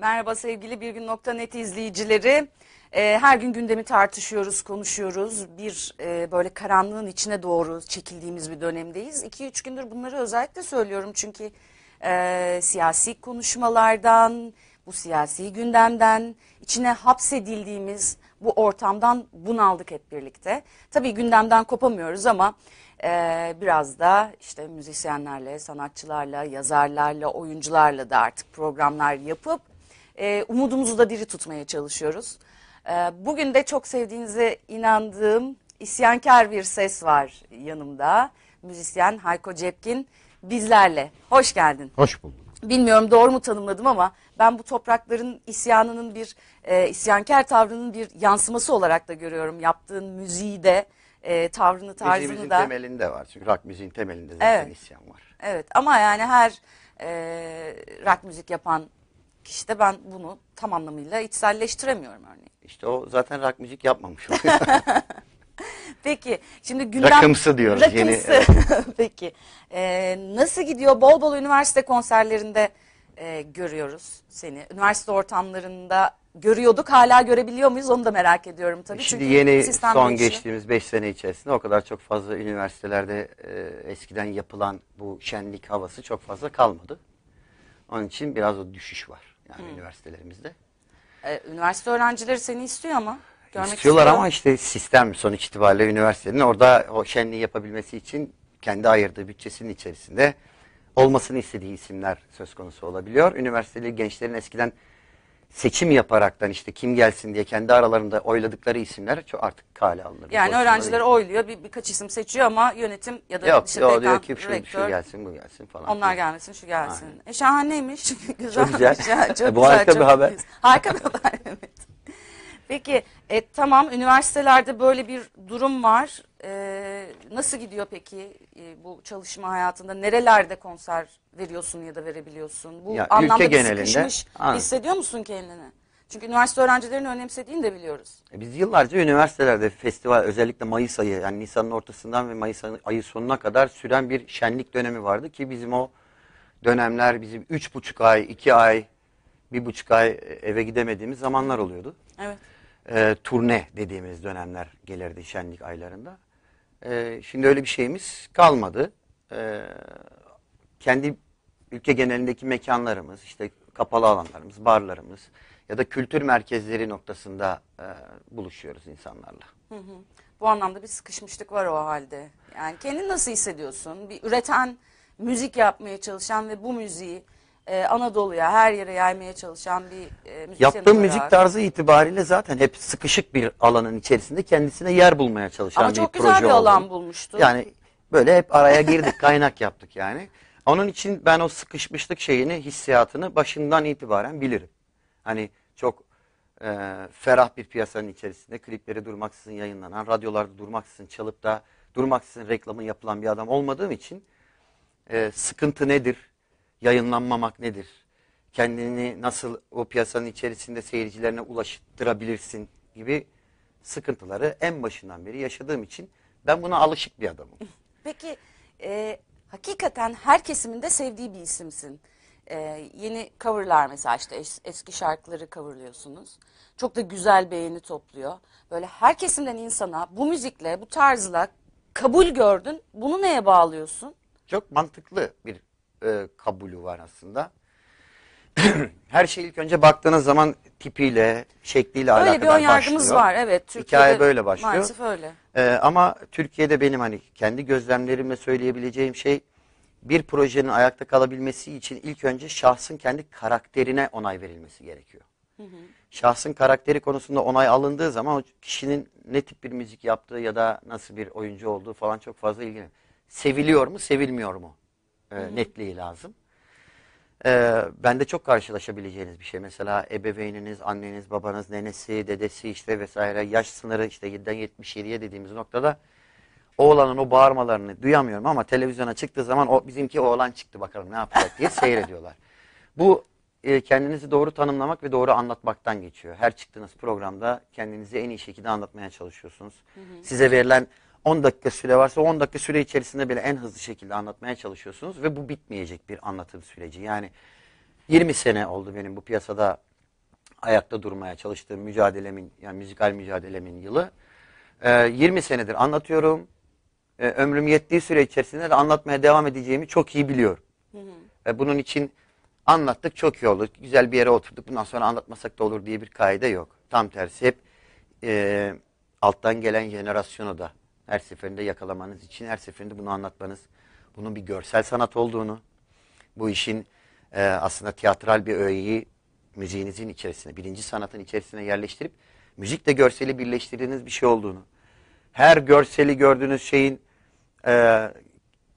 Merhaba sevgili Bir Gün Nokta Net izleyicileri. Ee, her gün gündemi tartışıyoruz, konuşuyoruz. Bir e, böyle karanlığın içine doğru çekildiğimiz bir dönemdeyiz. 2-3 gündür bunları özellikle söylüyorum çünkü e, siyasi konuşmalardan, bu siyasi gündemden, içine hapsedildiğimiz bu ortamdan bunaldık hep birlikte. Tabii gündemden kopamıyoruz ama e, biraz da işte müzisyenlerle, sanatçılarla, yazarlarla, oyuncularla da artık programlar yapıp e, umudumuzu da diri tutmaya çalışıyoruz. E, bugün de çok sevdiğinize inandığım isyankar bir ses var yanımda. Müzisyen Hayko Cepkin bizlerle. Hoş geldin. Hoş bulduk. Bilmiyorum doğru mu tanımladım ama ben bu toprakların isyanının bir e, isyankar tavrının bir yansıması olarak da görüyorum. Yaptığın müziği de e, tavrını tarzını Müziğimizin da. temelinde var çünkü rock müziğin temelinde zaten evet. isyan var. Evet ama yani her e, rock müzik yapan kişide ben bunu tam anlamıyla içselleştiremiyorum örneğin. İşte o zaten rock müzik yapmamış oluyor. Peki şimdi gündem... Rakımsı diyoruz. Rakımsı. Yeni... Peki. Ee, nasıl gidiyor? Bol bol üniversite konserlerinde e, görüyoruz seni. Üniversite ortamlarında görüyorduk. Hala görebiliyor muyuz? Onu da merak ediyorum tabii. Şimdi Çünkü yeni son değişi... geçtiğimiz 5 sene içerisinde o kadar çok fazla üniversitelerde e, eskiden yapılan bu şenlik havası çok fazla kalmadı. Onun için biraz o düşüş var. Yani Hı. üniversitelerimizde. Ee, üniversite öğrencileri seni istiyor ama. Görmek İstiyorlar istiyor. ama işte sistem sonuç itibariyle üniversitenin orada o şenliği yapabilmesi için kendi ayırdığı bütçesinin içerisinde olmasını istediği isimler söz konusu olabiliyor. Üniversiteli gençlerin eskiden seçim yaparaktan işte kim gelsin diye kendi aralarında oyladıkları isimler çok artık kale alınır. Yani öğrenciler oyluyor bir, birkaç isim seçiyor ama yönetim ya da Yok, işte yok diyor ki şu, rektör, şu gelsin bu gelsin falan. Onlar gelmesin şu gelsin. Aynen. E şahaneymiş. güzel. Çok güzel. güzel. çok e, bu harika güzel, bir haber. Harika bir haber evet. Peki e, tamam üniversitelerde böyle bir durum var. E, nasıl gidiyor peki e, bu çalışma hayatında? Nerelerde konser veriyorsun ya da verebiliyorsun? Bu Ya, ülke anlamda bir genelinde. sıkışmış Aynen. hissediyor musun kendini? Çünkü üniversite öğrencilerinin önemsediğini de biliyoruz. E, Biz yıllarca üniversitelerde festival özellikle Mayıs ayı yani Nisan'ın ortasından ve Mayıs ayı- ayı sonuna kadar süren bir şenlik dönemi vardı ki bizim o dönemler bizim üç buçuk ay, iki ay, bir buçuk ay e, eve gidemediğimiz zamanlar oluyordu. Evet e, turne dediğimiz dönemler gelirdi şenlik aylarında. E, şimdi öyle bir şeyimiz kalmadı. E, kendi ülke genelindeki mekanlarımız, işte kapalı alanlarımız, barlarımız ya da kültür merkezleri noktasında e, buluşuyoruz insanlarla. Hı hı. Bu anlamda bir sıkışmışlık var o halde. Yani kendini nasıl hissediyorsun? Bir üreten, müzik yapmaya çalışan ve bu müziği e, Anadolu'ya her yere yaymaya çalışan bir e, müzisyen Yaptığım olarak. müzik tarzı itibariyle zaten hep sıkışık bir alanın içerisinde kendisine yer bulmaya çalışan Ama bir proje oldu. Ama çok güzel bir alan oldu. bulmuştu. Yani böyle hep araya girdik kaynak yaptık yani. Onun için ben o sıkışmışlık şeyini hissiyatını başından itibaren bilirim. Hani çok e, ferah bir piyasanın içerisinde klipleri durmaksızın yayınlanan, radyolarda durmaksızın çalıp da durmaksızın reklamın yapılan bir adam olmadığım için e, sıkıntı nedir, yayınlanmamak nedir? Kendini nasıl o piyasanın içerisinde seyircilerine ulaştırabilirsin gibi sıkıntıları en başından beri yaşadığım için ben buna alışık bir adamım. Peki e, hakikaten her kesiminde sevdiği bir isimsin. E, yeni coverlar mesela işte es, eski şarkıları coverlıyorsunuz. Çok da güzel beğeni topluyor. Böyle her kesimden insana bu müzikle bu tarzla kabul gördün bunu neye bağlıyorsun? Çok mantıklı bir e, kabulü var aslında. Her şey ilk önce baktığınız zaman tipiyle, şekliyle öyle alakadar başlıyor. Öyle bir önyargımız var evet. Türkiye'de Hikaye böyle başlıyor. Maalesef öyle. Ee, ama Türkiye'de benim hani kendi gözlemlerimle söyleyebileceğim şey bir projenin ayakta kalabilmesi için ilk önce şahsın kendi karakterine onay verilmesi gerekiyor. Hı hı. Şahsın karakteri konusunda onay alındığı zaman o kişinin ne tip bir müzik yaptığı ya da nasıl bir oyuncu olduğu falan çok fazla ilgili. Seviliyor mu, sevilmiyor mu? e, netliği lazım. E, ben de çok karşılaşabileceğiniz bir şey. Mesela ebeveyniniz, anneniz, babanız, nenesi, dedesi işte vesaire yaş sınırı işte 7'den 77'ye dediğimiz noktada oğlanın o bağırmalarını duyamıyorum ama televizyona çıktığı zaman o bizimki oğlan çıktı bakalım ne yapacak diye seyrediyorlar. Bu e, kendinizi doğru tanımlamak ve doğru anlatmaktan geçiyor. Her çıktığınız programda kendinizi en iyi şekilde anlatmaya çalışıyorsunuz. Hı hı. Size verilen 10 dakika süre varsa 10 dakika süre içerisinde bile en hızlı şekilde anlatmaya çalışıyorsunuz ve bu bitmeyecek bir anlatım süreci. Yani 20 sene oldu benim bu piyasada ayakta durmaya çalıştığım mücadelemin yani müzikal mücadelemin yılı. Ee, 20 senedir anlatıyorum. Ee, ömrüm yettiği süre içerisinde de anlatmaya devam edeceğimi çok iyi biliyorum. Ee, bunun için anlattık çok iyi olur, Güzel bir yere oturduk bundan sonra anlatmasak da olur diye bir kaide yok. Tam tersi hep e, alttan gelen jenerasyonu da her seferinde yakalamanız için her seferinde bunu anlatmanız, bunun bir görsel sanat olduğunu, bu işin e, aslında tiyatral bir öğeyi müziğinizin içerisine, birinci sanatın içerisine yerleştirip müzikle görseli birleştirdiğiniz bir şey olduğunu, her görseli gördüğünüz şeyin e,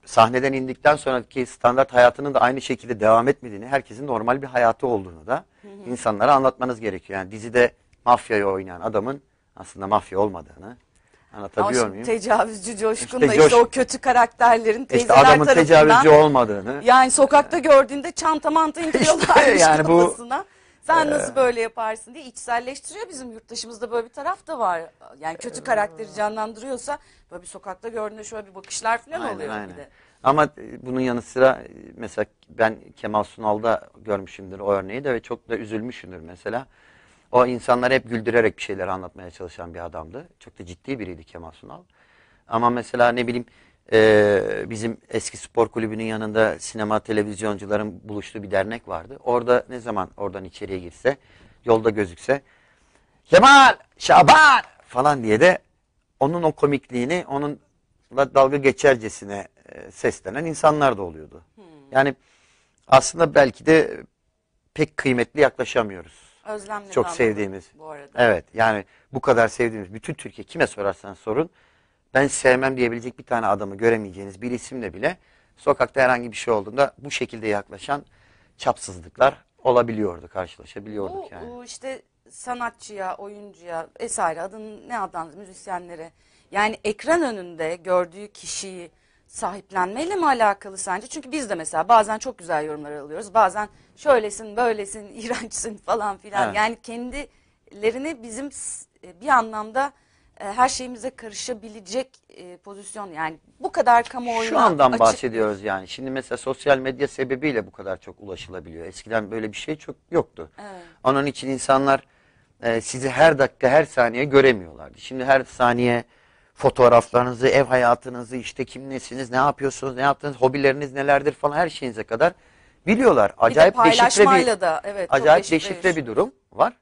sahneden indikten sonraki standart hayatının da aynı şekilde devam etmediğini, herkesin normal bir hayatı olduğunu da insanlara anlatmanız gerekiyor. Yani dizide mafyayı oynayan adamın aslında mafya olmadığını, Anlatabiliyor Ama muyum? tecavüzcü coşkunla işte, işte o kötü karakterlerin teyzeler işte adamın tarafından. tecavüzcü olmadığını. Yani sokakta gördüğünde çanta manta indiriyorlarmış işte, yani Bu... Sen ee, nasıl böyle yaparsın diye içselleştiriyor bizim yurttaşımızda böyle bir taraf da var. Yani kötü ee, karakteri canlandırıyorsa böyle bir sokakta gördüğünde şöyle bir bakışlar falan aynen, oluyor aynen. bir de. Ama e, bunun yanı sıra e, mesela ben Kemal Sunal'da görmüşümdür o örneği de ve çok da üzülmüşümdür mesela. O insanları hep güldürerek bir şeyler anlatmaya çalışan bir adamdı. Çok da ciddi biriydi Kemal Sunal. Ama mesela ne bileyim e, bizim eski spor kulübünün yanında sinema televizyoncuların buluştuğu bir dernek vardı. Orada ne zaman oradan içeriye girse, yolda gözükse Kemal, Şaban falan diye de onun o komikliğini onunla dalga geçercesine e, seslenen insanlar da oluyordu. Hmm. Yani aslında belki de pek kıymetli yaklaşamıyoruz. Özlemle çok sevdiğimiz. Bu arada. Evet yani bu kadar sevdiğimiz bütün Türkiye kime sorarsanız sorun. Ben sevmem diyebilecek bir tane adamı göremeyeceğiniz bir isimle bile sokakta herhangi bir şey olduğunda bu şekilde yaklaşan çapsızlıklar olabiliyordu, karşılaşabiliyorduk bu, yani. Bu işte sanatçıya, oyuncuya vesaire adın ne adlandırır müzisyenlere. Yani ekran önünde gördüğü kişiyi sahiplenmeyle mi alakalı sence? Çünkü biz de mesela bazen çok güzel yorumlar alıyoruz. Bazen şöylesin, böylesin, iğrençsin falan filan. Evet. Yani kendilerini bizim e, bir anlamda e, her şeyimize karışabilecek e, pozisyon yani bu kadar kamuoyuna Şu andan açık... bahsediyoruz yani. Şimdi mesela sosyal medya sebebiyle bu kadar çok ulaşılabiliyor. Eskiden böyle bir şey çok yoktu. Evet. Onun için insanlar sizi her dakika her saniye göremiyorlardı. Şimdi her saniye fotoğraflarınızı, ev hayatınızı, işte kim nesiniz, ne yapıyorsunuz, ne yaptınız, hobileriniz nelerdir falan her şeyinize kadar biliyorlar. Acayip bir de deşifre bir da, evet, acayip deşifre bir durum var.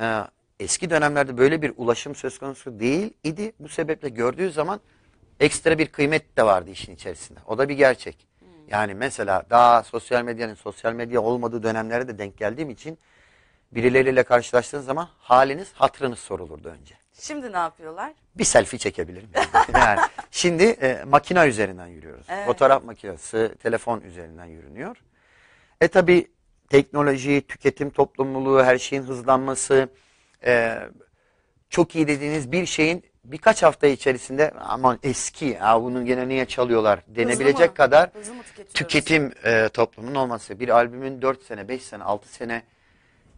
Ee, eski dönemlerde böyle bir ulaşım söz konusu değil idi. Bu sebeple gördüğü zaman ekstra bir kıymet de vardı işin içerisinde. O da bir gerçek. Hmm. Yani mesela daha sosyal medyanın sosyal medya olmadığı dönemlere de denk geldiğim için birileriyle karşılaştığın zaman haliniz, hatrınız sorulurdu önce. Şimdi ne yapıyorlar? Bir selfie çekebilir miyim? yani şimdi e, makina üzerinden yürüyoruz. Evet. Fotoğraf makinesi, telefon üzerinden yürünüyor. E tabi teknoloji, tüketim toplumluluğu, her şeyin hızlanması, e, çok iyi dediğiniz bir şeyin birkaç hafta içerisinde aman eski ya bunun gene niye çalıyorlar denebilecek kadar tüketim e, toplumunun olması. Bir albümün 4 sene, 5 sene, 6 sene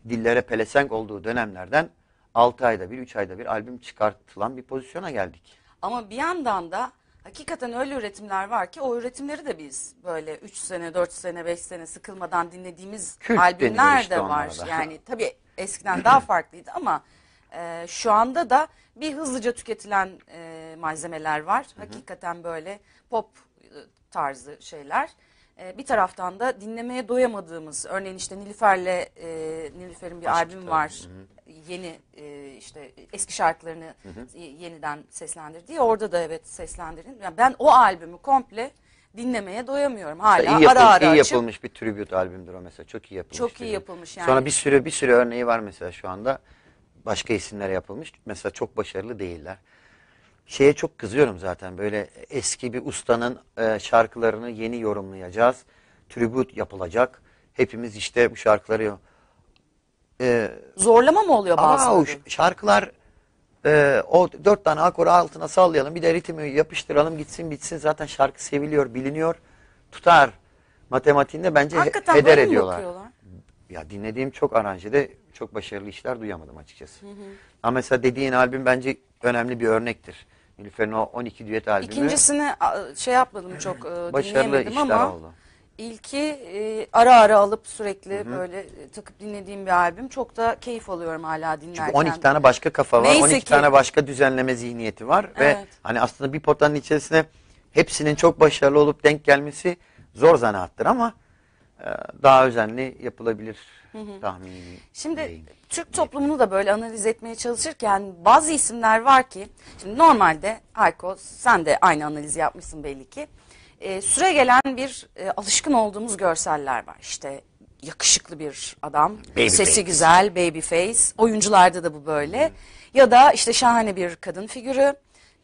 dillere pelesenk olduğu dönemlerden 6 ayda bir, 3 ayda bir albüm çıkartılan bir pozisyona geldik. Ama bir yandan da hakikaten öyle üretimler var ki o üretimleri de biz böyle 3 sene, 4 sene, 5 sene sıkılmadan dinlediğimiz Kült albümler işte de var. Da. Yani tabii eskiden daha farklıydı ama e, şu anda da bir hızlıca tüketilen e, malzemeler var. Hakikaten böyle pop e, tarzı şeyler e, bir taraftan da dinlemeye doyamadığımız örneğin işte Nilüfer'le e, Nilüfer'in bir albüm var. Hı hı. Yeni e, işte eski şarkılarını hı hı. yeniden seslendirdiği orada da evet seslendirin. Yani ben o albümü komple dinlemeye doyamıyorum hala. İşte iyi, yapıl, ara ara iyi yapılmış açıp, bir tribüt albümdür o mesela. Çok iyi yapılmış. Çok tribute. iyi yapılmış yani. Sonra bir sürü bir sürü örneği var mesela şu anda. Başka isimlere yapılmış. Mesela çok başarılı değiller şeye çok kızıyorum zaten böyle eski bir ustanın e, şarkılarını yeni yorumlayacağız. Tribut yapılacak. Hepimiz işte bu şarkıları e, zorlama mı oluyor bazıları? Aa, şarkılar e, o dört tane akoru altına sallayalım bir de ritmi yapıştıralım gitsin bitsin zaten şarkı seviliyor biliniyor tutar matematiğinde bence Hakikaten heder ediyorlar. Bakıyorlar? Ya dinlediğim çok aranjede çok başarılı işler duyamadım açıkçası. Hı hı. Ama mesela dediğin albüm bence önemli bir örnektir. Nilüfer'in o 12 düet albümü. İkincisini şey yapmadım çok e, başarılı dinleyemedim işler ama oldu. İlki e, ara ara alıp sürekli hı hı. böyle takıp dinlediğim bir albüm. Çok da keyif alıyorum hala dinlerken. Çünkü 12 tane başka kafa var. Neyse 12 ki. tane başka düzenleme zihniyeti var. Evet. Ve hani aslında bir potanın içerisine hepsinin çok başarılı olup denk gelmesi zor zanaattır ama ee, daha özenli yapılabilir hı tahmini. Şimdi diyeyim. Türk toplumunu da böyle analiz etmeye çalışırken bazı isimler var ki şimdi normalde Ayko sen de aynı analizi yapmışsın belli ki. E, süre gelen bir e, alışkın olduğumuz görseller var. işte yakışıklı bir adam, baby sesi face. güzel, baby face. Oyuncularda da bu böyle. Hı. Ya da işte şahane bir kadın figürü,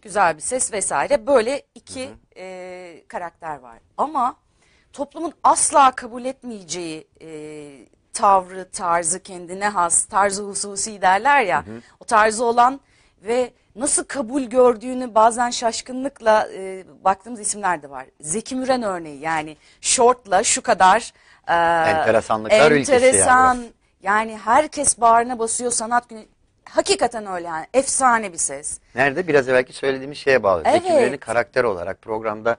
güzel bir ses vesaire. Böyle iki hı. E, karakter var. Ama toplumun asla kabul etmeyeceği e, tavrı, tarzı, kendine has, tarzı hususi derler ya. Hı hı. O tarzı olan ve nasıl kabul gördüğünü bazen şaşkınlıkla e, baktığımız isimler de var. Zeki Müren örneği yani şortla şu kadar e, enteresanlıklar enteresan yani. yani herkes bağrına basıyor sanat günü. Hakikaten öyle yani efsane bir ses. Nerede biraz evvelki söylediğimiz şeye bağlı. Evet. Zeki Müren'i karakter olarak programda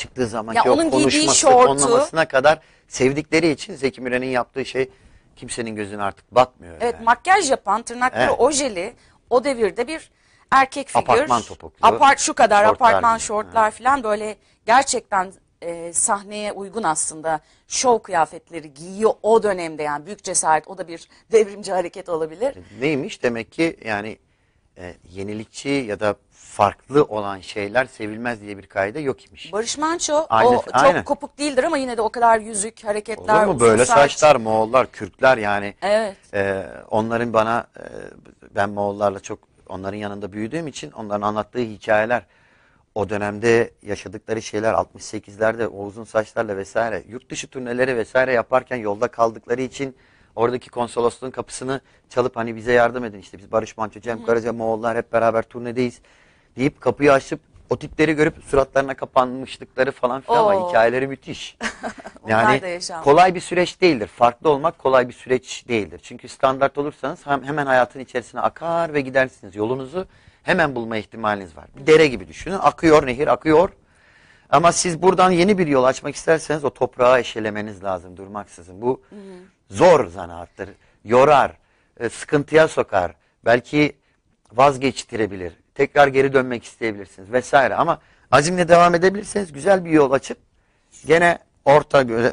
çıktığı zaman ya onun konuşması, şortu... kadar sevdikleri için Zeki Müren'in yaptığı şey kimsenin gözüne artık batmıyor. Evet yani. makyaj yapan, tırnakları evet. ojeli o devirde bir erkek figür. Apartman topuklu. Apart, şu kadar şortlar apartman gibi. şortlar evet. falan böyle gerçekten e, sahneye uygun aslında şov kıyafetleri giyiyor o dönemde yani büyük cesaret o da bir devrimci hareket olabilir. Neymiş demek ki yani e, yenilikçi ya da farklı olan şeyler sevilmez diye bir kaide yok imiş. Barış Manço aynen, o çok aynen. kopuk değildir ama yine de o kadar yüzük, hareketler, Olur mu böyle saç. saçlar, Moğollar, Kürtler yani. Evet. E, onların bana e, ben Moğollarla çok onların yanında büyüdüğüm için onların anlattığı hikayeler o dönemde yaşadıkları şeyler 68'lerde o uzun saçlarla vesaire yurt dışı turneleri vesaire yaparken yolda kaldıkları için Oradaki konsolosluğun kapısını çalıp hani bize yardım edin işte biz Barış Manço, Cem Karaca, Moğollar hep beraber turnedeyiz deyip kapıyı açıp o tipleri görüp suratlarına kapanmışlıkları falan filan ama hikayeleri müthiş. yani kolay bir süreç değildir. Farklı olmak kolay bir süreç değildir. Çünkü standart olursanız hemen hayatın içerisine akar ve gidersiniz. Yolunuzu hemen bulma ihtimaliniz var. Bir dere gibi düşünün. Akıyor nehir, akıyor. Ama siz buradan yeni bir yol açmak isterseniz o toprağa eşelemeniz lazım durmaksızın. Bu hı hı. zor zanaattır. Yorar, e, sıkıntıya sokar. Belki vazgeçtirebilir. Tekrar geri dönmek isteyebilirsiniz vesaire. Ama azimle devam edebilirseniz güzel bir yol açıp gene orta e,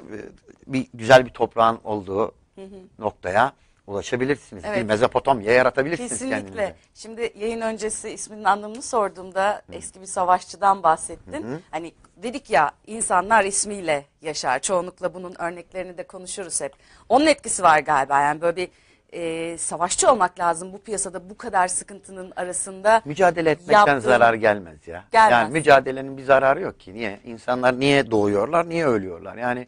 bir güzel bir toprağın olduğu hı hı. noktaya ulaşabilirsiniz. Evet. Bir Mezopotamya yaratabilirsiniz Kesinlikle. kendinize. Şimdi yayın öncesi isminin anlamını sorduğumda hı. eski bir savaşçıdan bahsettin. hı. Hani dedik ya insanlar ismiyle yaşar. Çoğunlukla bunun örneklerini de konuşuruz hep. Onun etkisi var galiba yani böyle bir e, savaşçı olmak lazım bu piyasada bu kadar sıkıntının arasında. Mücadele etmekten yaptığın... zarar gelmez ya. Gelmez. Yani mücadelenin bir zararı yok ki. Niye? İnsanlar niye doğuyorlar, niye ölüyorlar? Yani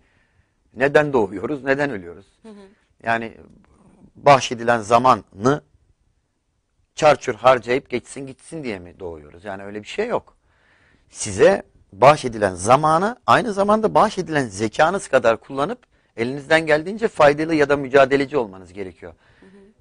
neden doğuyoruz, neden ölüyoruz? Hı hı. Yani bahşedilen zamanı çarçur harcayıp geçsin gitsin diye mi doğuyoruz? Yani öyle bir şey yok. Size bahşedilen zamanı aynı zamanda bahşedilen zekanız kadar kullanıp elinizden geldiğince faydalı ya da mücadeleci olmanız gerekiyor.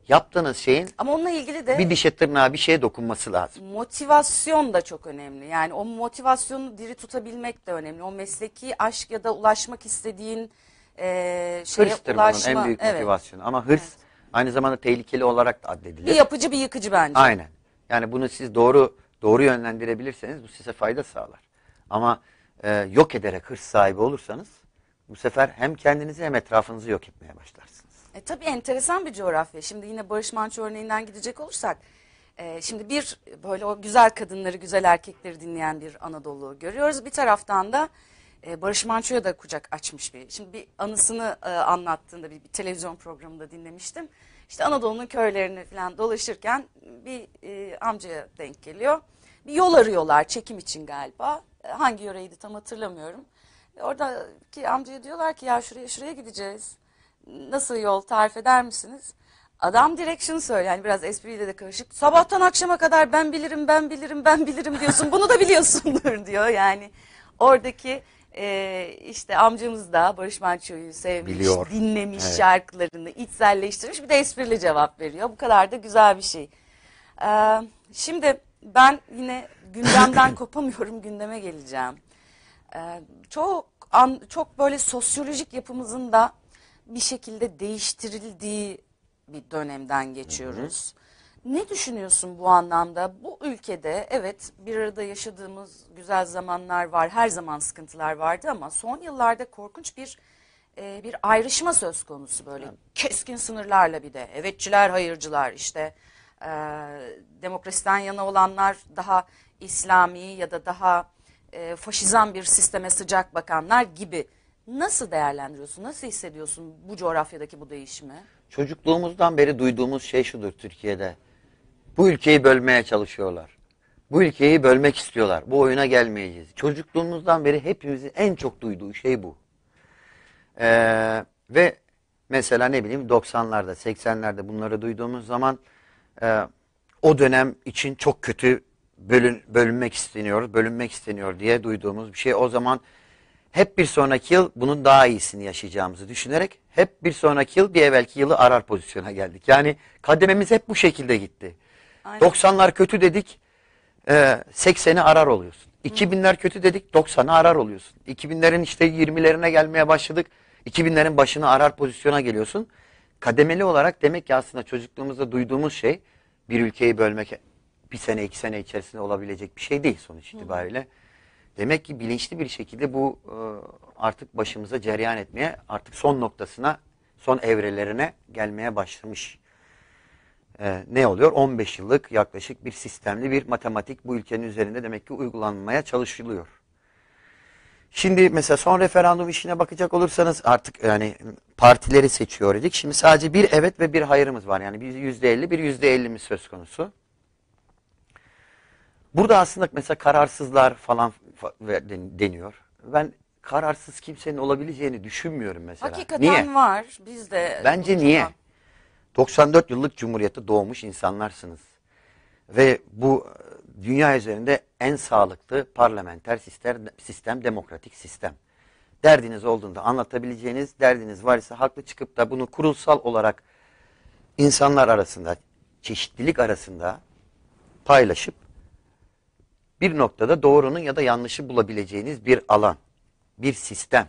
Yaptığınız şeyin ama onunla ilgili de bir dişe tırnağa bir şeye dokunması lazım. Motivasyon da çok önemli. Yani o motivasyonu diri tutabilmek de önemli. O mesleki aşk ya da ulaşmak istediğin e, şeye Hırstır ulaşma. en büyük evet. motivasyonu. Ama hırs evet. aynı zamanda tehlikeli olarak da addedilir. Bir yapıcı bir yıkıcı bence. Aynen. Yani bunu siz doğru doğru yönlendirebilirseniz bu size fayda sağlar. Ama e, yok ederek hırs sahibi olursanız bu sefer hem kendinizi hem etrafınızı yok etmeye başlarsınız. E, tabii enteresan bir coğrafya. Şimdi yine Barış Manço örneğinden gidecek olursak. E, şimdi bir böyle o güzel kadınları, güzel erkekleri dinleyen bir Anadolu görüyoruz. Bir taraftan da e, Barış Manço'ya da kucak açmış bir. Şimdi bir anısını e, anlattığında bir, bir televizyon programında dinlemiştim. İşte Anadolu'nun köylerini falan dolaşırken bir e, amcaya denk geliyor. Bir yol arıyorlar çekim için galiba hangi yöreydi tam hatırlamıyorum. Oradaki amcaya diyorlar ki ya şuraya şuraya gideceğiz. Nasıl yol tarif eder misiniz? Adam direction söyle yani biraz espriyle de karışık. Sabahtan akşama kadar ben bilirim ben bilirim ben bilirim diyorsun. Bunu da biliyorsundur diyor yani. Oradaki e, işte amcamız da Barış Manço'yu sevmiş, Biliyor. dinlemiş evet. şarkılarını, içselleştirmiş bir de esprili cevap veriyor. Bu kadar da güzel bir şey. Ee, şimdi ben yine gündemden kopamıyorum gündeme geleceğim. Ee, çok an, çok böyle sosyolojik yapımızın da bir şekilde değiştirildiği bir dönemden geçiyoruz. Hı hı. Ne düşünüyorsun bu anlamda? Bu ülkede evet bir arada yaşadığımız güzel zamanlar var, her zaman sıkıntılar vardı ama son yıllarda korkunç bir e, bir ayrışma söz konusu böyle. Keskin sınırlarla bir de. Evetçiler, hayırcılar işte e, demokrasiden yana olanlar daha İslami ya da daha e, faşizan bir sisteme sıcak bakanlar gibi nasıl değerlendiriyorsun? Nasıl hissediyorsun bu coğrafyadaki bu değişimi? Çocukluğumuzdan beri duyduğumuz şey şudur Türkiye'de. Bu ülkeyi bölmeye çalışıyorlar. Bu ülkeyi bölmek istiyorlar. Bu oyuna gelmeyeceğiz. Çocukluğumuzdan beri hepimizin en çok duyduğu şey bu. Ee, ve mesela ne bileyim 90'larda 80'lerde bunları duyduğumuz zaman e, o dönem için çok kötü bölün, bölünmek isteniyor, bölünmek isteniyor diye duyduğumuz bir şey. O zaman hep bir sonraki yıl bunun daha iyisini yaşayacağımızı düşünerek hep bir sonraki yıl bir evvelki yılı arar pozisyona geldik. Yani kadememiz hep bu şekilde gitti. 90'lar kötü dedik, 80'i e, arar oluyorsun. 2000'ler kötü dedik, 90'ı arar oluyorsun. 2000'lerin işte 20'lerine gelmeye başladık, 2000'lerin başına arar pozisyona geliyorsun kademeli olarak demek ki aslında çocukluğumuzda duyduğumuz şey bir ülkeyi bölmek bir sene iki sene içerisinde olabilecek bir şey değil sonuç itibariyle. Demek ki bilinçli bir şekilde bu e, artık başımıza cereyan etmeye artık son noktasına son evrelerine gelmeye başlamış. Ee, ne oluyor? 15 yıllık yaklaşık bir sistemli bir matematik bu ülkenin üzerinde demek ki uygulanmaya çalışılıyor. Şimdi mesela son referandum işine bakacak olursanız artık yani partileri seçiyor dedik. Şimdi sadece bir evet ve bir hayırımız var. Yani bir yüzde elli bir yüzde ellimiz söz konusu. Burada aslında mesela kararsızlar falan deniyor. Ben kararsız kimsenin olabileceğini düşünmüyorum mesela. Hakikaten niye? var bizde. Bence hocam. niye? 94 yıllık cumhuriyette doğmuş insanlarsınız. Ve bu dünya üzerinde en sağlıklı parlamenter sistem, sistem demokratik sistem. Derdiniz olduğunda anlatabileceğiniz, derdiniz var ise haklı çıkıp da bunu kurulsal olarak insanlar arasında, çeşitlilik arasında paylaşıp bir noktada doğrunun ya da yanlışı bulabileceğiniz bir alan, bir sistem.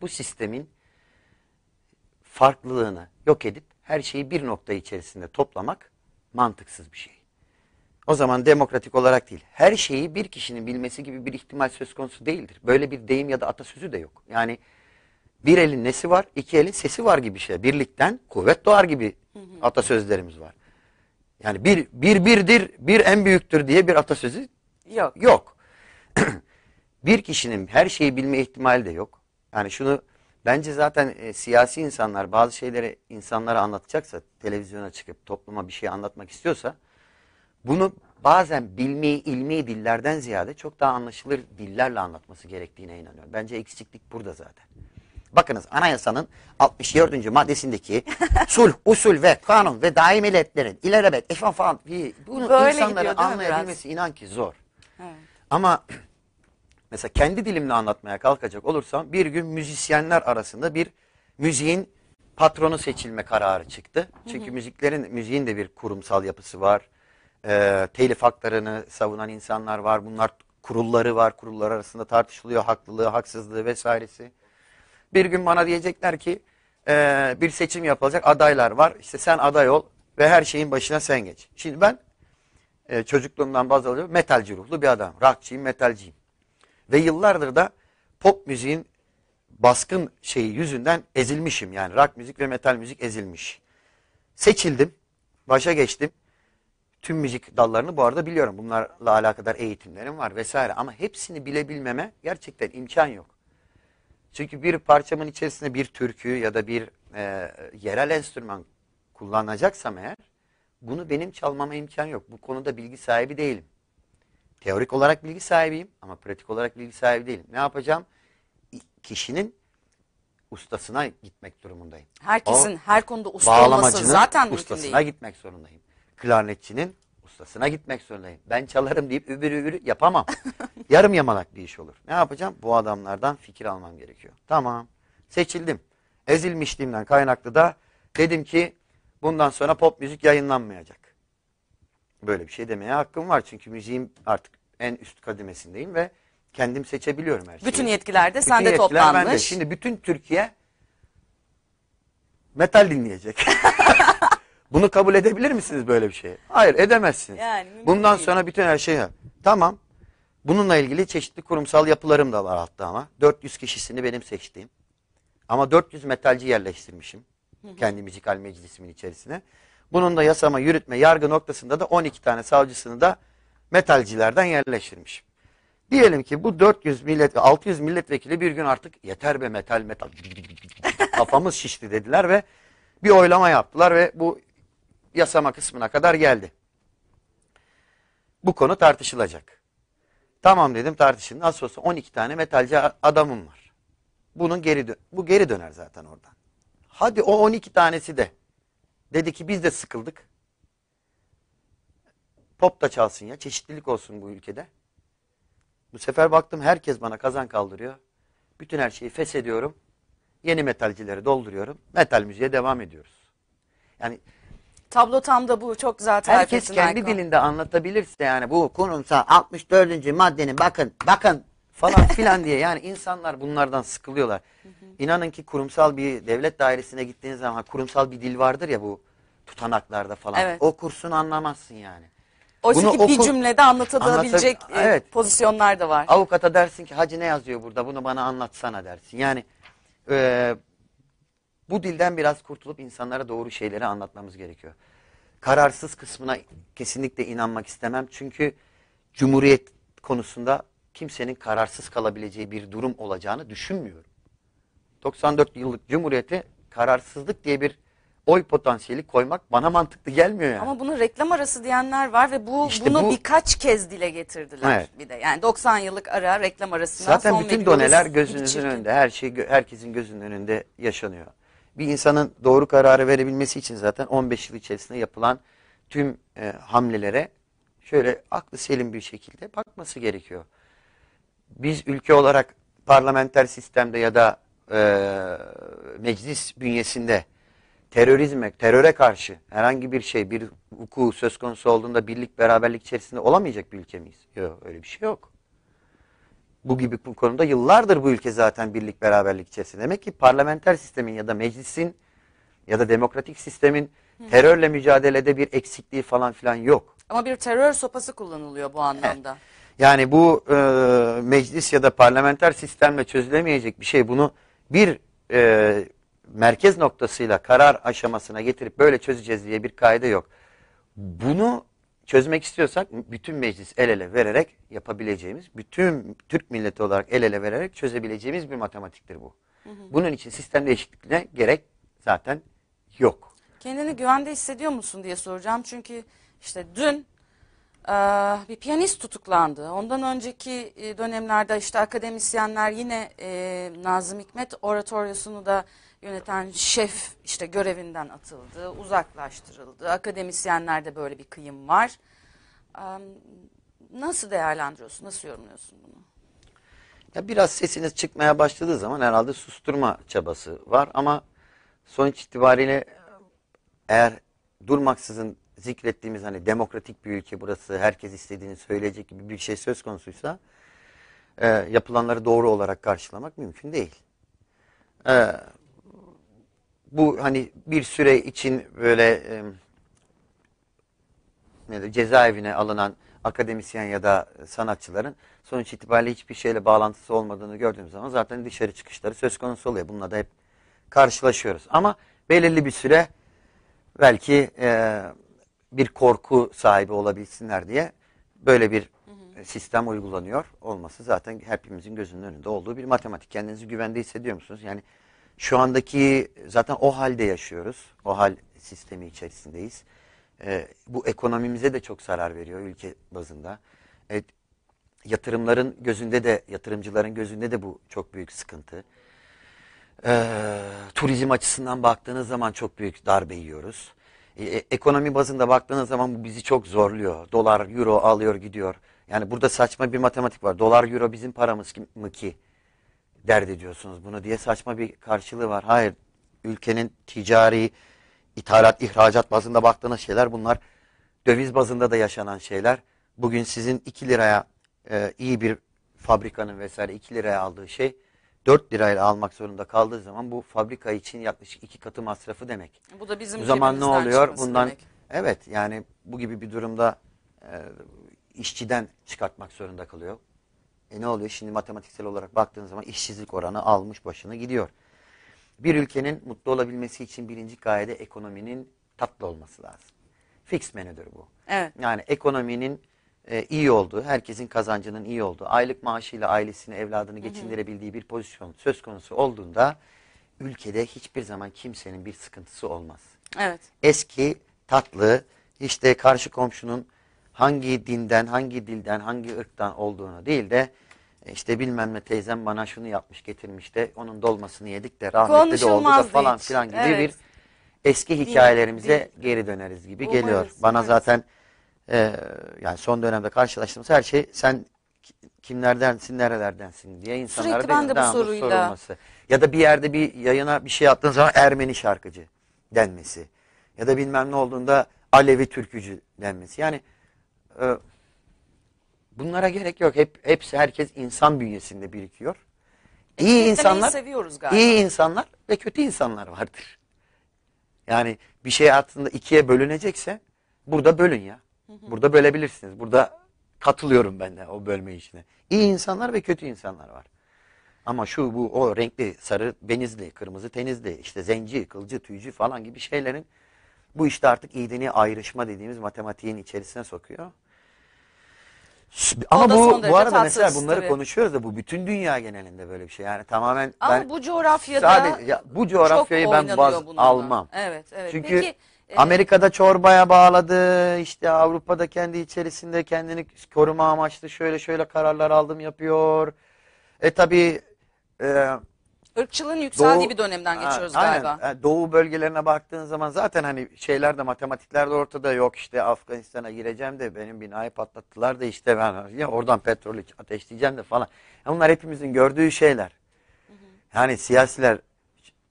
Bu sistemin farklılığını yok edip her şeyi bir nokta içerisinde toplamak mantıksız bir şey. O zaman demokratik olarak değil. Her şeyi bir kişinin bilmesi gibi bir ihtimal söz konusu değildir. Böyle bir deyim ya da atasözü de yok. Yani bir elin nesi var, iki elin sesi var gibi şey. Birlikten kuvvet doğar gibi atasözlerimiz var. Yani bir, bir birdir, bir en büyüktür diye bir atasözü yok. yok. bir kişinin her şeyi bilme ihtimali de yok. Yani şunu bence zaten e, siyasi insanlar bazı şeyleri insanlara anlatacaksa, televizyona çıkıp topluma bir şey anlatmak istiyorsa bunu bazen bilmeyi ilmi dillerden ziyade çok daha anlaşılır dillerle anlatması gerektiğine inanıyorum. Bence eksiklik burada zaten. Bakınız anayasanın 64. maddesindeki sulh, usul ve kanun ve daimiletlerin ilerebet, efan falan bunu Böyle insanların anlayabilmesi biraz? inan ki zor. Evet. Ama mesela kendi dilimle anlatmaya kalkacak olursam bir gün müzisyenler arasında bir müziğin patronu seçilme kararı çıktı. Çünkü müziklerin müziğin de bir kurumsal yapısı var e, telif haklarını savunan insanlar var. Bunlar kurulları var. Kurullar arasında tartışılıyor haklılığı, haksızlığı vesairesi. Bir gün bana diyecekler ki e, bir seçim yapılacak adaylar var. İşte sen aday ol ve her şeyin başına sen geç. Şimdi ben e, çocukluğumdan baz alıyorum. Metalci ruhlu bir adam. Rockçıyım, metalciyim. Ve yıllardır da pop müziğin baskın şeyi yüzünden ezilmişim. Yani rock müzik ve metal müzik ezilmiş. Seçildim. Başa geçtim tüm müzik dallarını bu arada biliyorum. Bunlarla alakadar eğitimlerim var vesaire. Ama hepsini bilebilmeme gerçekten imkan yok. Çünkü bir parçamın içerisinde bir türkü ya da bir e, yerel enstrüman kullanacaksam eğer bunu benim çalmama imkan yok. Bu konuda bilgi sahibi değilim. Teorik olarak bilgi sahibiyim ama pratik olarak bilgi sahibi değilim. Ne yapacağım? Kişinin ustasına gitmek durumundayım. Herkesin o, her konuda usta olması zaten mümkün değil. gitmek zorundayım klarnetçinin ustasına gitmek zorundayım. Ben çalarım deyip übür übür yapamam. Yarım yamalak bir iş olur. Ne yapacağım? Bu adamlardan fikir almam gerekiyor. Tamam. Seçildim. Ezilmişliğimden kaynaklı da dedim ki bundan sonra pop müzik yayınlanmayacak. Böyle bir şey demeye hakkım var. Çünkü müziğim artık en üst kademesindeyim ve kendim seçebiliyorum her şeyi. Bütün yetkilerde bütün sende toplanmış. Bende. Şimdi bütün Türkiye metal dinleyecek. Bunu kabul edebilir misiniz böyle bir şeyi? Hayır edemezsiniz. Yani, Bundan değil. sonra bütün her şeyi... Tamam. Bununla ilgili çeşitli kurumsal yapılarım da var altta ama. 400 kişisini benim seçtiğim. Ama 400 metalci yerleştirmişim. Kendi müzikal meclisimin içerisine. Bunun da yasama, yürütme, yargı noktasında da 12 tane savcısını da metalcilerden yerleştirmişim. Diyelim ki bu 400 millet 600 milletvekili bir gün artık yeter be metal metal kafamız şişti dediler ve bir oylama yaptılar ve bu yasama kısmına kadar geldi. Bu konu tartışılacak. Tamam dedim tartışın. Nasıl olsa 12 tane metalci adamım var. Bunun geri bu geri döner zaten oradan. Hadi o 12 tanesi de dedi ki biz de sıkıldık. Pop da çalsın ya çeşitlilik olsun bu ülkede. Bu sefer baktım herkes bana kazan kaldırıyor. Bütün her şeyi feshediyorum. Yeni metalcileri dolduruyorum. Metal müziğe devam ediyoruz. Yani Tablo tam da bu çok güzel tarif Herkes kendi Erkan. dilinde anlatabilirse yani bu kurumsal 64. maddenin bakın bakın falan filan diye yani insanlar bunlardan sıkılıyorlar. İnanın ki kurumsal bir devlet dairesine gittiğiniz zaman kurumsal bir dil vardır ya bu tutanaklarda falan. Evet. O kursunu anlamazsın yani. Oysa Bunu ki bir cümlede anlatabilecek Anlata- Evet. E, pozisyonlar da var. Avukata dersin ki hacı ne yazıyor burada bunu bana anlatsana dersin. Yani e, bu dilden biraz kurtulup insanlara doğru şeyleri anlatmamız gerekiyor. Kararsız kısmına kesinlikle inanmak istemem. Çünkü Cumhuriyet konusunda kimsenin kararsız kalabileceği bir durum olacağını düşünmüyorum. 94 yıllık cumhuriyete kararsızlık diye bir oy potansiyeli koymak bana mantıklı gelmiyor yani. Ama bunu reklam arası diyenler var ve bu işte bunu bu, birkaç kez dile getirdiler evet. bir de. Yani 90 yıllık ara reklam arasından Zaten son bütün doneler gözünüzün önünde. Her şey herkesin gözünün önünde yaşanıyor bir insanın doğru kararı verebilmesi için zaten 15 yıl içerisinde yapılan tüm e, hamlelere şöyle aklı selim bir şekilde bakması gerekiyor. Biz ülke olarak parlamenter sistemde ya da e, meclis bünyesinde terörizme, teröre karşı herhangi bir şey, bir hukuku söz konusu olduğunda birlik, beraberlik içerisinde olamayacak bir ülke miyiz? Yok, öyle bir şey yok bu gibi bu konuda yıllardır bu ülke zaten birlik beraberlik içerisinde. Demek ki parlamenter sistemin ya da meclisin ya da demokratik sistemin terörle mücadelede bir eksikliği falan filan yok. Ama bir terör sopası kullanılıyor bu anlamda. Evet. Yani bu e, meclis ya da parlamenter sistemle çözülemeyecek bir şey. Bunu bir e, merkez noktasıyla karar aşamasına getirip böyle çözeceğiz diye bir kaide yok. Bunu çözmek istiyorsak bütün meclis el ele vererek yapabileceğimiz, bütün Türk milleti olarak el ele vererek çözebileceğimiz bir matematiktir bu. Hı hı. Bunun için sistem değişikliğine gerek zaten yok. Kendini güvende hissediyor musun diye soracağım. Çünkü işte dün e, bir piyanist tutuklandı. Ondan önceki e, dönemlerde işte akademisyenler yine e, Nazım Hikmet oratoryosunu da yöneten şef işte görevinden atıldı, uzaklaştırıldı. Akademisyenlerde böyle bir kıyım var. Nasıl değerlendiriyorsun, nasıl yorumluyorsun bunu? Ya biraz sesiniz çıkmaya başladığı zaman herhalde susturma çabası var ama sonuç itibariyle eğer durmaksızın zikrettiğimiz hani demokratik bir ülke burası herkes istediğini söyleyecek gibi bir şey söz konusuysa e, yapılanları doğru olarak karşılamak mümkün değil. E, bu hani bir süre için böyle e, ne de, cezaevine alınan akademisyen ya da sanatçıların sonuç itibariyle hiçbir şeyle bağlantısı olmadığını gördüğümüz zaman zaten dışarı çıkışları söz konusu oluyor. Bununla da hep karşılaşıyoruz. Ama belirli bir süre belki e, bir korku sahibi olabilsinler diye böyle bir sistem uygulanıyor olması zaten hepimizin gözünün önünde olduğu bir matematik. Kendinizi güvende hissediyor musunuz? Yani şu andaki zaten o halde yaşıyoruz. O hal sistemi içerisindeyiz. E, bu ekonomimize de çok zarar veriyor ülke bazında. Evet, yatırımların gözünde de yatırımcıların gözünde de bu çok büyük sıkıntı. E, turizm açısından baktığınız zaman çok büyük darbe yiyoruz. E, e, ekonomi bazında baktığınız zaman bu bizi çok zorluyor. Dolar, euro alıyor gidiyor. Yani burada saçma bir matematik var. Dolar, euro bizim paramız mı ki? dert ediyorsunuz bunu diye saçma bir karşılığı var. Hayır ülkenin ticari, ithalat, ihracat bazında baktığınız şeyler bunlar. Döviz bazında da yaşanan şeyler. Bugün sizin 2 liraya e, iyi bir fabrikanın vesaire 2 liraya aldığı şey 4 lirayla almak zorunda kaldığı zaman bu fabrika için yaklaşık iki katı masrafı demek. Bu da bizim O zaman ne oluyor? Bundan demek. evet yani bu gibi bir durumda e, işçiden çıkartmak zorunda kalıyor. E ne oluyor? Şimdi matematiksel olarak baktığın zaman işsizlik oranı almış başını gidiyor. Bir ülkenin mutlu olabilmesi için birinci gayede ekonominin tatlı olması lazım. Fix menüdür bu. Evet. Yani ekonominin e, iyi olduğu, herkesin kazancının iyi olduğu, aylık maaşıyla ailesini, evladını geçindirebildiği bir pozisyon söz konusu olduğunda ülkede hiçbir zaman kimsenin bir sıkıntısı olmaz. Evet. Eski, tatlı, işte karşı komşunun hangi dinden, hangi dilden, hangi ırktan olduğunu değil de işte bilmem ne teyzem bana şunu yapmış getirmiş de onun dolmasını yedik de rahmetli de oldu da falan hiç. filan gibi evet. bir eski hikayelerimize değil, değil. geri döneriz gibi Umarız, geliyor. Bana umarız. zaten e, yani son dönemde karşılaştığımız her şey sen kimlerdensin nerelerdensin diye insanlara Sürekli de bu sorulması. Ya da bir yerde bir yayına bir şey attığın zaman Ermeni şarkıcı denmesi. Ya da bilmem ne olduğunda Alevi türkücü denmesi. Yani e, Bunlara gerek yok. Hep hepsi herkes insan bünyesinde birikiyor. E, iyi insanlar, seviyoruz galiba. iyi insanlar ve kötü insanlar vardır. Yani bir şey aslında ikiye bölünecekse burada bölün ya. Burada bölebilirsiniz. Burada katılıyorum ben de o bölme işine. İyi insanlar ve kötü insanlar var. Ama şu bu o renkli sarı benizli, kırmızı tenizli, işte zenci, kılcı, tüycü falan gibi şeylerin bu işte artık iyiliğini ayrışma dediğimiz matematiğin içerisine sokuyor. Ama bu, bu arada tatsız mesela bunları tabii. konuşuyoruz da bu bütün dünya genelinde böyle bir şey. Yani tamamen Ama ben bu coğrafyada sadece ya, bu coğrafyayı ben baz bununla. almam. Evet, evet. Çünkü Peki, e, Amerika'da çorbaya bağladı, işte Avrupa'da kendi içerisinde kendini koruma amaçlı şöyle şöyle kararlar aldım yapıyor. E tabi e, Irkçılığın yükseldiği Doğu- bir dönemden geçiyoruz Ha, aynen. galiba. Doğu bölgelerine baktığın zaman zaten hani şeyler de matematikler de ortada yok işte Afganistan'a gireceğim de benim binayı patlattılar da işte ben hani ya oradan petrolü ateşleyeceğim de falan. Bunlar hepimizin gördüğü şeyler. Yani siyasiler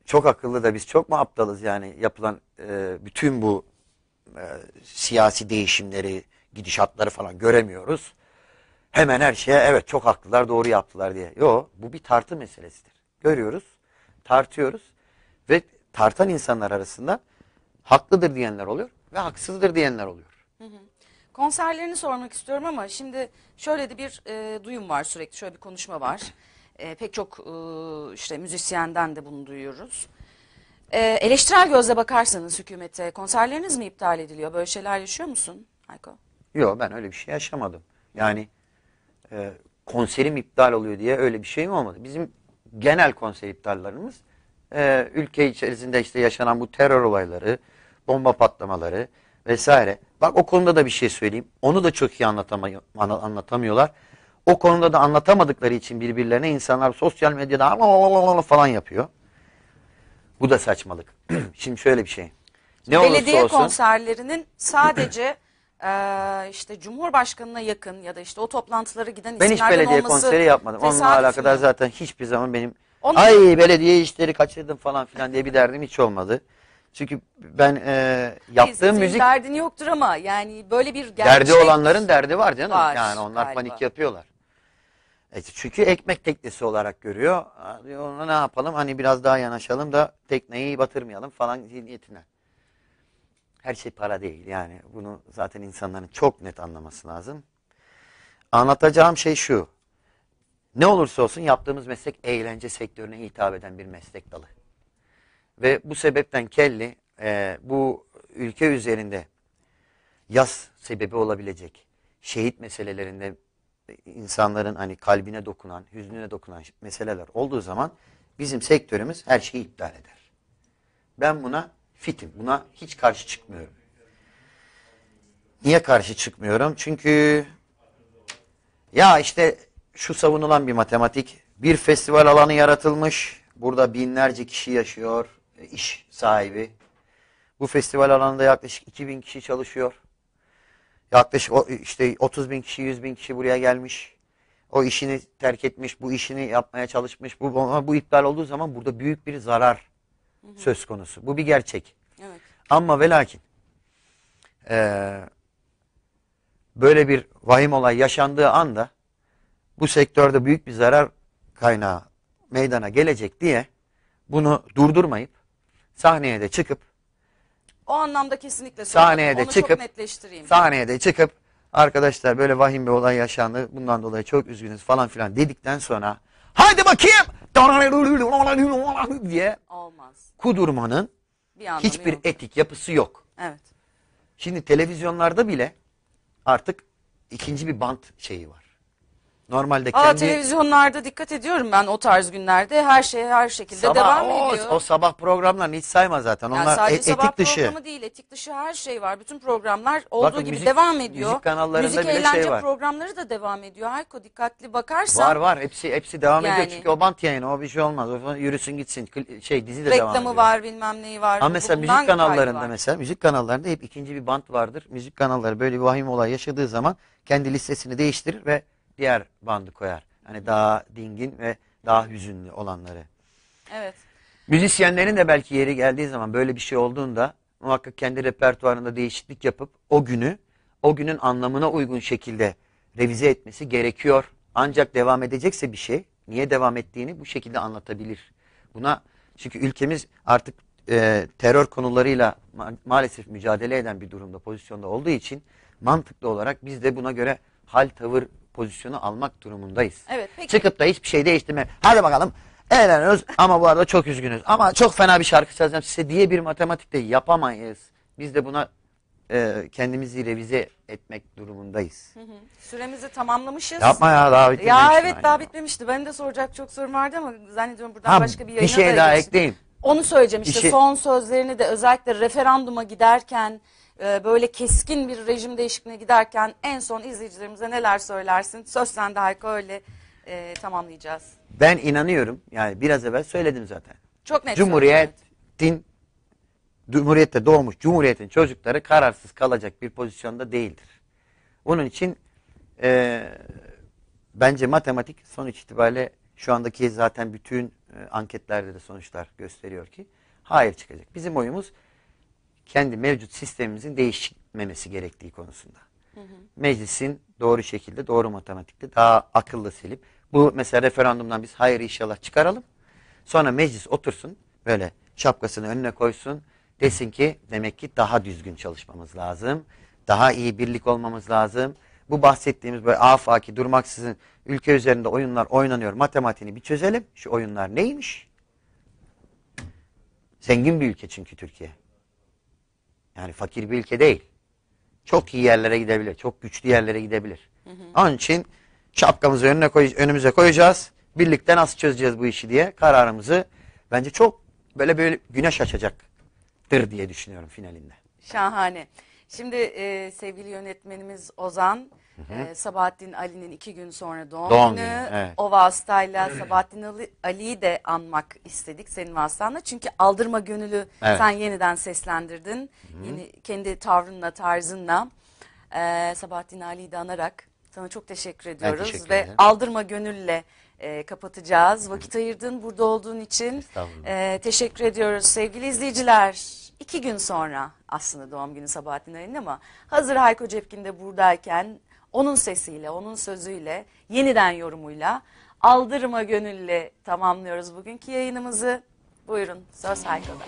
çok akıllı da biz çok mu aptalız yani yapılan e, bütün bu e, siyasi değişimleri, gidişatları falan göremiyoruz. Hemen her şeye evet çok haklılar doğru yaptılar diye. Yok bu bir tartı meselesidir görüyoruz, tartıyoruz ve tartan insanlar arasında haklıdır diyenler oluyor ve haksızdır diyenler oluyor. Hı hı. Konserlerini sormak istiyorum ama şimdi şöyle de bir e, duyum var sürekli, şöyle bir konuşma var. E, pek çok e, işte müzisyenden de bunu duyuyoruz. E, eleştirel gözle bakarsanız hükümete konserleriniz mi iptal ediliyor? Böyle şeyler yaşıyor musun Hayko? Yok ben öyle bir şey yaşamadım. Yani e, konserim iptal oluyor diye öyle bir şey mi olmadı? Bizim genel konsey iptallarımız e, ülke içerisinde işte yaşanan bu terör olayları, bomba patlamaları vesaire. Bak o konuda da bir şey söyleyeyim. Onu da çok iyi anlatamıyorlar. O konuda da anlatamadıkları için birbirlerine insanlar sosyal medyada falan yapıyor. Bu da saçmalık. Şimdi şöyle bir şey. Ne Belediye olursa olsun, konserlerinin sadece e, işte Cumhurbaşkanı'na yakın ya da işte o toplantılara giden Ben hiç belediye konseri yapmadım. Onunla tesadüf alakadar zaten hiçbir zaman benim Onun- ay belediye işleri kaçırdım falan filan diye bir derdim hiç olmadı. Çünkü ben e, yaptığım Sizin müzik derdin yoktur ama yani böyle bir gerçek. derdi olanların derdi var canım. Var yani onlar galiba. panik yapıyorlar. E, çünkü ekmek teknesi olarak görüyor. Ona ne yapalım hani biraz daha yanaşalım da tekneyi batırmayalım falan zihniyetine her şey para değil. Yani bunu zaten insanların çok net anlaması lazım. Anlatacağım şey şu. Ne olursa olsun yaptığımız meslek eğlence sektörüne hitap eden bir meslek dalı. Ve bu sebepten Kelly e, bu ülke üzerinde yaz sebebi olabilecek şehit meselelerinde insanların hani kalbine dokunan, hüznüne dokunan meseleler olduğu zaman bizim sektörümüz her şeyi iptal eder. Ben buna fitim. Buna hiç karşı çıkmıyorum. Niye karşı çıkmıyorum? Çünkü ya işte şu savunulan bir matematik. Bir festival alanı yaratılmış. Burada binlerce kişi yaşıyor. E, iş sahibi. Bu festival alanında yaklaşık 2000 kişi çalışıyor. Yaklaşık işte 30 bin kişi, 100 bin kişi buraya gelmiş. O işini terk etmiş, bu işini yapmaya çalışmış. Bu, bu iptal olduğu zaman burada büyük bir zarar söz konusu. Bu bir gerçek. Evet. Ama ve lakin e, böyle bir vahim olay yaşandığı anda bu sektörde büyük bir zarar kaynağı meydana gelecek diye bunu durdurmayıp sahneye de çıkıp o anlamda kesinlikle Sahneye de çıkıp, netleştireyim. Sahneye de çıkıp arkadaşlar böyle vahim bir olay yaşandı bundan dolayı çok üzgünüz falan filan dedikten sonra hadi bakayım diye Olmaz. kudurmanın Bir anlamı hiçbir yok. etik yapısı yok. Evet. Şimdi televizyonlarda bile artık ikinci bir bant şeyi var. Normalde Valla kendi... televizyonlarda dikkat ediyorum ben o tarz günlerde. Her şey her şekilde Sabah- devam o, ediyor. o sabah programlarını hiç sayma zaten. Yani Onlar e- sadece sabah dışı. programı değil, etik dışı her şey var. Bütün programlar olduğu Bakın gibi müzik- devam ediyor. müzik kanallarında Müzik bile şey eğlence var. programları da devam ediyor. Hayko dikkatli bakarsan Var var hepsi hepsi devam Yani. ediyor çünkü o bant yayını o bir şey olmaz. O yürüsün gitsin şey dizi de devam ediyor. reklamı var, bilmem neyi var. Ama mesela müzik kanallarında mesela müzik kanallarında hep ikinci bir bant vardır. Müzik kanalları böyle bir vahim olay yaşadığı zaman kendi listesini değiştirir ve diğer bandı koyar. Hani daha dingin ve daha hüzünlü olanları. Evet. Müzisyenlerin de belki yeri geldiği zaman böyle bir şey olduğunda muhakkak kendi repertuarında değişiklik yapıp o günü o günün anlamına uygun şekilde revize etmesi gerekiyor. Ancak devam edecekse bir şey niye devam ettiğini bu şekilde anlatabilir. Buna çünkü ülkemiz artık e, terör konularıyla ma maalesef mücadele eden bir durumda pozisyonda olduğu için mantıklı olarak biz de buna göre hal tavır pozisyonu almak durumundayız. Evet, peki. Çıkıp da hiçbir şey değiştirme. Hadi bakalım eğleniyoruz ama bu arada çok üzgünüz. Ama çok fena bir şarkı çalacağım size diye bir matematikte yapamayız. Biz de buna e, kendimizi revize etmek durumundayız. Hı hı. Süremizi tamamlamışız. Yapma ya daha bitmemişti. Ya evet daha ya. bitmemişti. Ben de soracak çok sorum vardı ama zannediyorum buradan ha, başka bir yayına Bir şey da daha girmiştim. ekleyeyim. Onu söyleyeceğim işte şey... son sözlerini de özellikle referanduma giderken ee, böyle keskin bir rejim değişikliğine giderken en son izleyicilerimize neler söylersin? Söz sende Hayko öyle e, tamamlayacağız. Ben inanıyorum yani biraz evvel söyledim zaten. Çok net Cumhuriyetin Cumhuriyette doğmuş Cumhuriyet'in çocukları kararsız kalacak bir pozisyonda değildir. Onun için e, bence matematik sonuç itibariyle şu andaki zaten bütün e, anketlerde de sonuçlar gösteriyor ki hayır çıkacak. Bizim oyumuz kendi mevcut sistemimizin değişmemesi gerektiği konusunda. Meclisin doğru şekilde, doğru matematikte daha akıllı silip bu mesela referandumdan biz hayır inşallah çıkaralım. Sonra meclis otursun böyle şapkasını önüne koysun. Desin ki demek ki daha düzgün çalışmamız lazım. Daha iyi birlik olmamız lazım. Bu bahsettiğimiz böyle afaki durmaksızın ülke üzerinde oyunlar oynanıyor. Matematiğini bir çözelim. Şu oyunlar neymiş? Zengin bir ülke çünkü Türkiye. Yani fakir bir ülke değil. Çok iyi yerlere gidebilir. Çok güçlü yerlere gidebilir. Hı hı. Onun için şapkamızı önüne koy, önümüze koyacağız. Birlikte nasıl çözeceğiz bu işi diye kararımızı bence çok böyle böyle güneş açacaktır diye düşünüyorum finalinde. Şahane. Şimdi e, sevgili yönetmenimiz Ozan Hı hı. Ee, Sabahattin Ali'nin iki gün sonra doğum, doğum günü. günü evet. O vasıtayla Sabahattin Ali, Ali'yi de anmak istedik senin vasıtanla. Çünkü aldırma gönülü evet. sen yeniden seslendirdin. Hı. Yeni, kendi tavrınla, tarzınla ee, Sabahattin Ali'yi de anarak sana çok teşekkür ediyoruz. Ben teşekkür Ve aldırma gönülle e, kapatacağız. Vakit ayırdın burada olduğun için. E, teşekkür ediyoruz sevgili izleyiciler iki gün sonra aslında doğum günü Sabahattin Ali'nin ama hazır Hayko Cepkin de buradayken onun sesiyle, onun sözüyle, yeniden yorumuyla aldırma gönülle tamamlıyoruz bugünkü yayınımızı. Buyurun söz Hayko'da.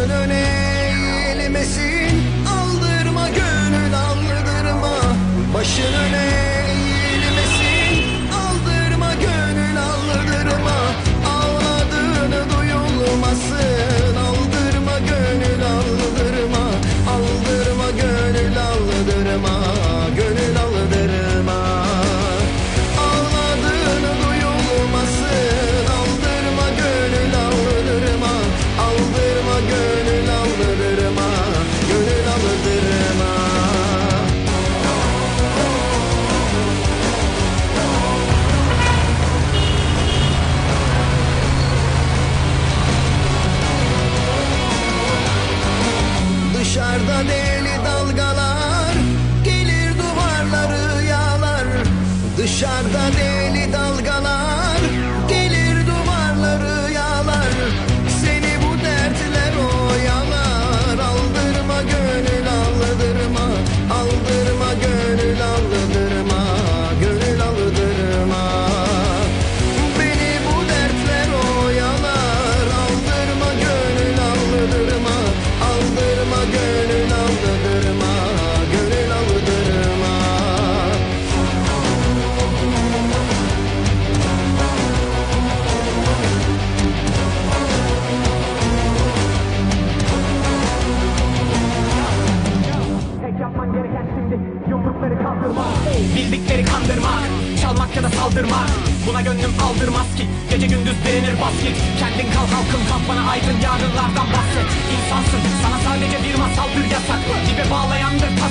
shouldn't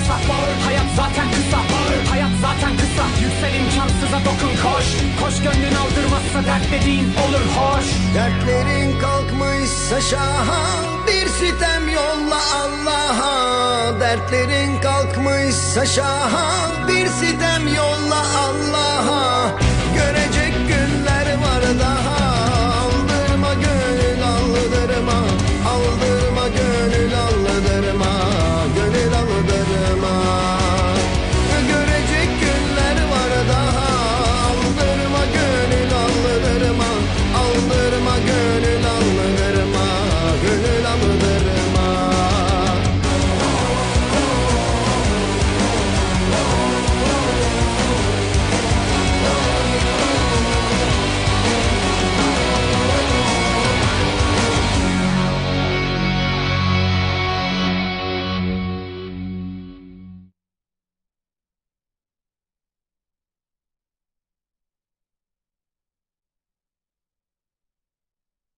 pasla Hayat zaten kısa Hayat zaten kısa Yüksel imkansıza dokun koş Koş gönlün aldırmazsa dert dediğin olur hoş Dertlerin kalkmışsa şaha Bir sitem yolla Allah'a Dertlerin kalkmışsa şaha Bir sitem yolla Allah'a